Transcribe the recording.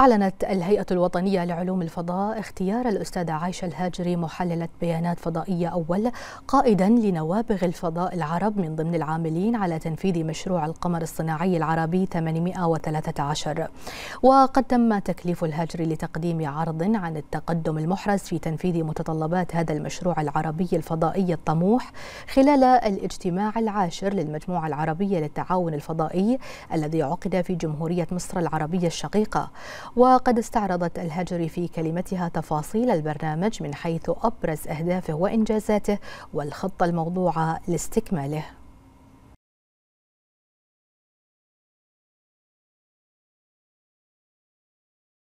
أعلنت الهيئة الوطنية لعلوم الفضاء اختيار الأستاذة عايشة الهاجري محللة بيانات فضائية أول قائدا لنوابغ الفضاء العرب من ضمن العاملين على تنفيذ مشروع القمر الصناعي العربي 813 وقد تم تكليف الهاجري لتقديم عرض عن التقدم المحرز في تنفيذ متطلبات هذا المشروع العربي الفضائي الطموح خلال الاجتماع العاشر للمجموعة العربية للتعاون الفضائي الذي عقد في جمهورية مصر العربية الشقيقة وقد استعرضت الهجري في كلمتها تفاصيل البرنامج من حيث أبرز أهدافه وإنجازاته والخطة الموضوعة لاستكماله